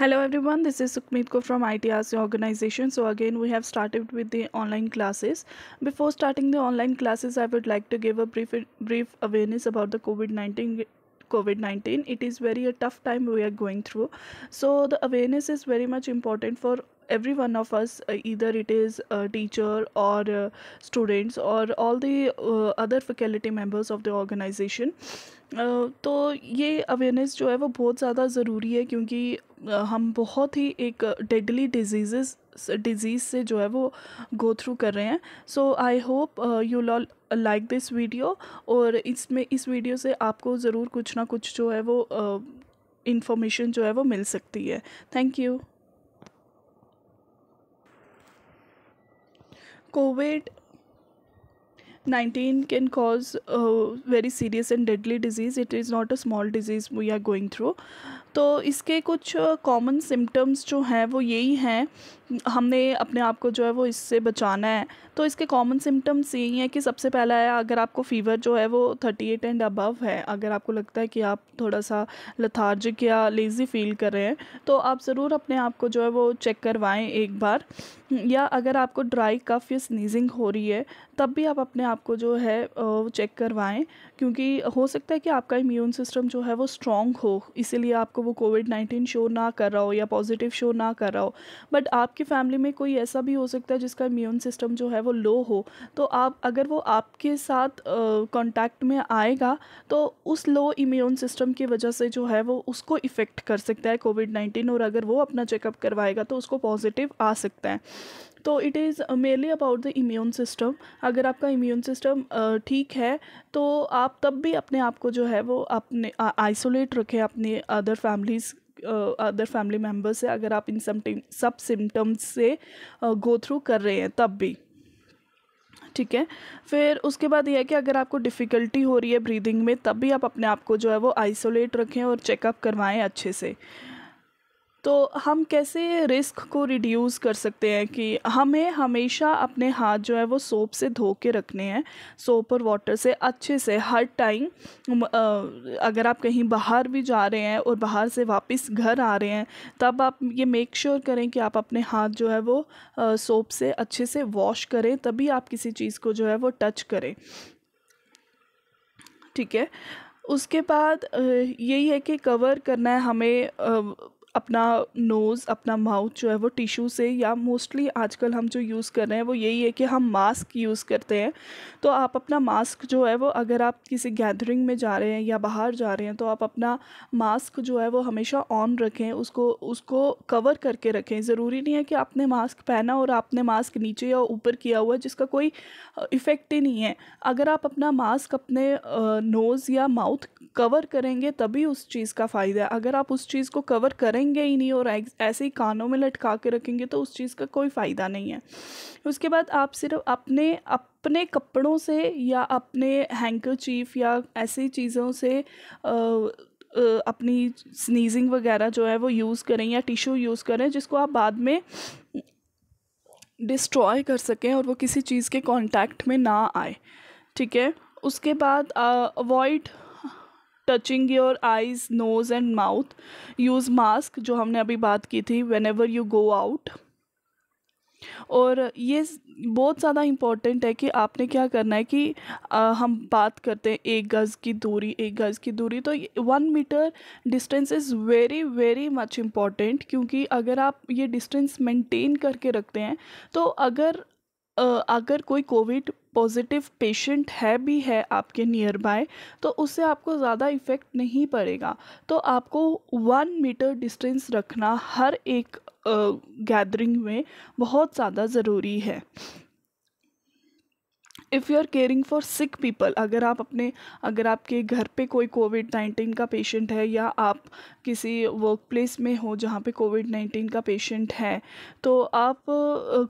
Hello everyone, this is Sukmeet Ko from ITRC organization. So again, we have started with the online classes. Before starting the online classes, I would like to give a brief brief awareness about the COVID-19 COVID-19. It is very a tough time we are going through. So the awareness is very much important for every one of us uh, either it is a teacher or uh, students or all the uh, other faculty members of the organization तो ये awareness जो है वो बहुत ज़्यादा ज़रूरी है क्योंकि हम बहुत ही एक डेडली डिजीज़ डिजीज़ से जो है वो गो थ्रू कर रहे हैं so I hope you all like this video और इसमें इस वीडियो से आपको ज़रूर कुछ ना कुछ जो है वो इन्फॉर्मेशन जो है वो मिल सकती है thank you covid 19 can cause very very serious and deadly disease it is not a small disease we are going through तो इसके कुछ कॉमन सिम्टम्स जो हैं वो यही हैं हमने अपने आप को जो है वो इससे बचाना है तो इसके कॉमन सिम्टम्स यही हैं कि सबसे पहला है अगर आपको फ़ीवर जो है वो थर्टी एट एंड अबव है अगर आपको लगता है कि आप थोड़ा सा लथार्जिक या लेज़ी फील कर रहे हैं तो आप ज़रूर अपने आप को जो है वो चेक करवाएं एक बार या अगर आपको ड्राई कफ या स्नीजिंग हो रही है तब भी आप अपने आप आपको जो है वो चेक करवाएं क्योंकि हो सकता है कि आपका इम्यून सिस्टम जो है वो स्ट्रॉन्ग हो इसीलिए आपको वो कोविड नाइन्टीन शो ना कर रहा हो या पॉजिटिव शो ना कर रहा हो बट आपकी फैमिली में कोई ऐसा भी हो सकता है जिसका इम्यून सिस्टम जो है वो लो हो तो आप अगर वो आपके साथ कॉन्टैक्ट में आएगा तो उस लो इम्यून सिस्टम की वजह से जो है वो उसको इफ़ेक्ट कर सकता है कोविड नाइन्टीन और अगर वो अपना चेकअप करवाएगा तो उसको पॉजिटिव आ सकता है तो it is mainly about the immune system अगर आपका इम्यून सिस्टम ठीक है तो आप तब भी अपने आप को जो है वो अपने आइसोलेट रखें अपने other families other family members से अगर आप इन सब सिम्टम्स से गो थ्रू कर रहे हैं तब भी ठीक है फिर उसके बाद यह है कि अगर आपको डिफ़िकल्टी हो रही है ब्रीदिंग में तब भी आप अपने आप को जो है वो आइसोलेट रखें और चेकअप करवाएं अच्छे से तो हम कैसे रिस्क को रिड्यूस कर सकते हैं कि हमें हमेशा अपने हाथ जो है वो सोप से धो के रखने हैं सोप और वाटर से अच्छे से हर टाइम अगर आप कहीं बाहर भी जा रहे हैं और बाहर से वापस घर आ रहे हैं तब आप ये मेक श्योर sure करें कि आप अपने हाथ जो है वो सोप से अच्छे से वॉश करें तभी आप किसी चीज़ को जो है वो टच करें ठीक है उसके बाद यही है कि कवर करना है हमें अपना नोज़ अपना माउथ जो है वो टिशू से या मोस्टली आजकल हम जो यूज़ कर रहे हैं वो यही है कि हम मास्क यूज़ करते हैं तो आप अपना मास्क जो है वो अगर आप किसी गैदरिंग में जा रहे हैं या बाहर जा रहे हैं तो आप अपना मास्क जो है वो हमेशा ऑन रखें उसको उसको कवर करके रखें ज़रूरी नहीं है कि आपने मास्क पहना और आपने मास्क नीचे या ऊपर किया हुआ है जिसका कोई इफ़ेक्ट ही नहीं है अगर आप अपना मास्क अपने नोज़ या माउथ कवर करेंगे तभी उस चीज़ का फ़ायदा है अगर आप उस चीज़ को कवर करें सुनेंगे ही नहीं और ऐसे ही कानों में लटका के रखेंगे तो उस चीज़ का कोई फ़ायदा नहीं है उसके बाद आप सिर्फ अपने अपने कपड़ों से या अपने चीफ या ऐसी चीज़ों से आ, अपनी स्नीजिंग वगैरह जो है वो यूज़ करें या टिशू यूज़ करें जिसको आप बाद में डिस्ट्रॉय कर सकें और वो किसी चीज़ के कांटेक्ट में ना आए ठीक है उसके बाद avoid touching your eyes nose and mouth use mask जो हमने अभी बात की थी whenever you go out और ये बहुत ज़्यादा इम्पॉर्टेंट है कि आपने क्या करना है कि आ, हम बात करते हैं एक गज़ की दूरी एक गज़ की दूरी तो one metre distance is very very much important क्योंकि अगर आप ये डिस्टेंस मेंटेन करके रखते हैं तो अगर अगर कोई कोविड पॉजिटिव पेशेंट है भी है आपके नियर बाय तो उससे आपको ज़्यादा इफ़ेक्ट नहीं पड़ेगा तो आपको वन मीटर डिस्टेंस रखना हर एक गैदरिंग में बहुत ज़्यादा ज़रूरी है if you are caring for sick people अगर आप अपने अगर आपके घर पे कोई कोविड नाइन्टीन का पेशेंट है या आप किसी वर्क प्लेस में हो जहाँ पे कोविड नाइन्टीन का पेशेंट है तो आप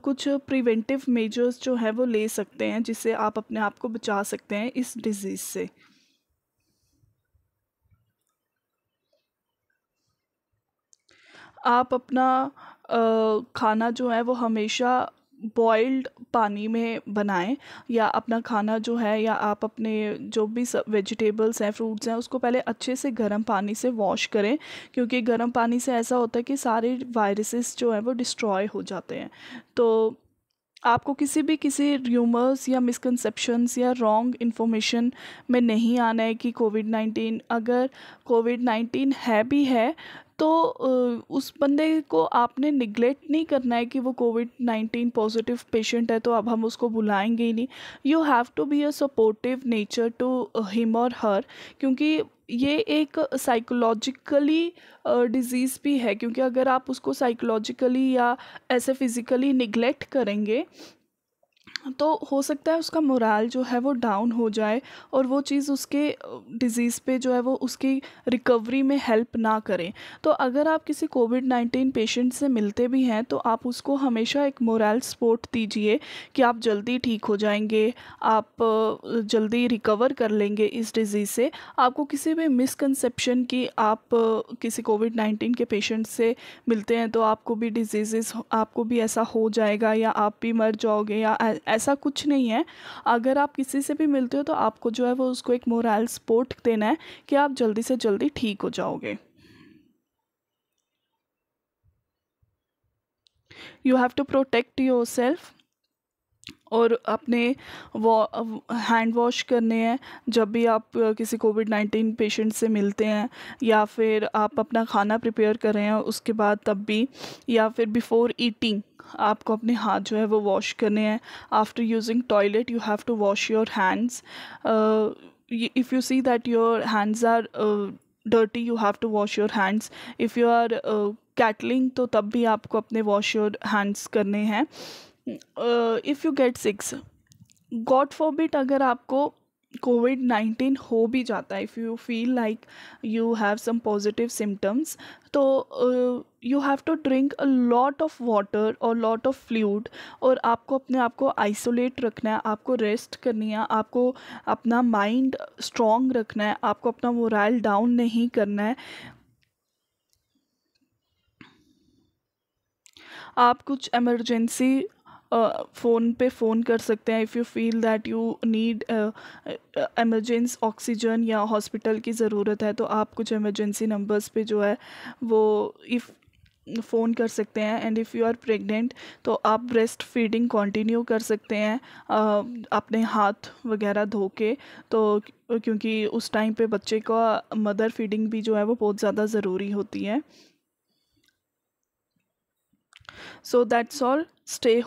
कुछ प्रिवेंटिव मेजर्स जो है वो ले सकते हैं जिससे आप अपने आप को बचा सकते हैं इस डिज़ीज़ से आप अपना खाना जो है वो हमेशा बॉइल्ड पानी में बनाएं या अपना खाना जो है या आप अपने जो भी वेजिटेबल्स हैं फ्रूट्स हैं उसको पहले अच्छे से गर्म पानी से वॉश करें क्योंकि गर्म पानी से ऐसा होता है कि सारे वायरसेस जो हैं वो डिस्ट्रॉय हो जाते हैं तो आपको किसी भी किसी र्यूमर्स या मिसकनसेप्शंस या रॉन्ग इन्फॉर्मेशन में नहीं आना है कि कोविड नाइन्टीन अगर कोविड नाइन्टीन है भी है तो उस बंदे को आपने निगलेक्ट नहीं करना है कि वो कोविड नाइन्टीन पॉजिटिव पेशेंट है तो अब हम उसको बुलाएंगे ही नहीं you have to be a supportive nature to him और हर क्योंकि ये एक साइकोलॉजिकली डिज़ीज़ भी है क्योंकि अगर आप उसको साइकोलॉजिकली या ऐसे फिज़िकली निगलेक्ट करेंगे तो हो सकता है उसका मोराल जो है वो डाउन हो जाए और वो चीज़ उसके डिज़ीज़ पे जो है वो उसकी रिकवरी में हेल्प ना करें तो अगर आप किसी कोविड नाइन्टीन पेशेंट से मिलते भी हैं तो आप उसको हमेशा एक मोरल सपोर्ट दीजिए कि आप जल्दी ठीक हो जाएंगे आप जल्दी रिकवर कर लेंगे इस डिज़ीज़ से आपको किसी भी मिसकनसप्शन की आप किसी कोविड नाइन्टीन के पेशेंट से मिलते हैं तो आपको भी डिजीज़ आपको भी ऐसा हो जाएगा या आप भी मर जाओगे या ऐसा कुछ नहीं है अगर आप किसी से भी मिलते हो तो आपको जो है वो उसको एक मोरल सपोर्ट देना है कि आप जल्दी से जल्दी ठीक हो जाओगे you have to protect yourself और अपने वो हैंड वॉश करने हैं जब भी आप किसी कोविड नाइन्टीन पेशेंट से मिलते हैं या फिर आप अपना खाना प्रिपेयर कर रहे हैं उसके बाद तब भी या फिर बिफ़ोर ईटिंग आपको अपने हाथ जो है वो वॉश करने हैं after using toilet you have to wash your hands if you see that your hands are dirty you have to wash your hands if you are cuddling तो तब भी आपको अपने वॉश योर हैंड्स करने हैं if you get sick God forbid अगर आपको covid nineteen हो भी जाता है if you feel like you have some positive symptoms तो you have to drink a lot of water और लॉट ऑफ फ्लूड और आपको अपने आप को आइसोलेट रखना है आपको रेस्ट करनी है आपको अपना माइंड स्ट्रॉन्ग रखना है आपको अपना मोरल डाउन नहीं करना है आप कुछ एमरजेंसी फ़ोन पे फ़ोन कर सकते हैं if you feel that you need emergency oxygen या हॉस्पिटल की ज़रूरत है तो आप कुछ एमरजेंसी नंबर्स पे जो है वो इफ़ फ़ोन कर सकते हैं and if you are pregnant तो आप ब्रेस्ट फीडिंग कंटिन्यू कर सकते हैं अपने हाथ वगैरह धो के तो क्योंकि उस टाइम पे बच्चे का मदर फीडिंग भी जो है वो बहुत ज़्यादा ज़रूरी होती है सो दैट्स ऑल स्टे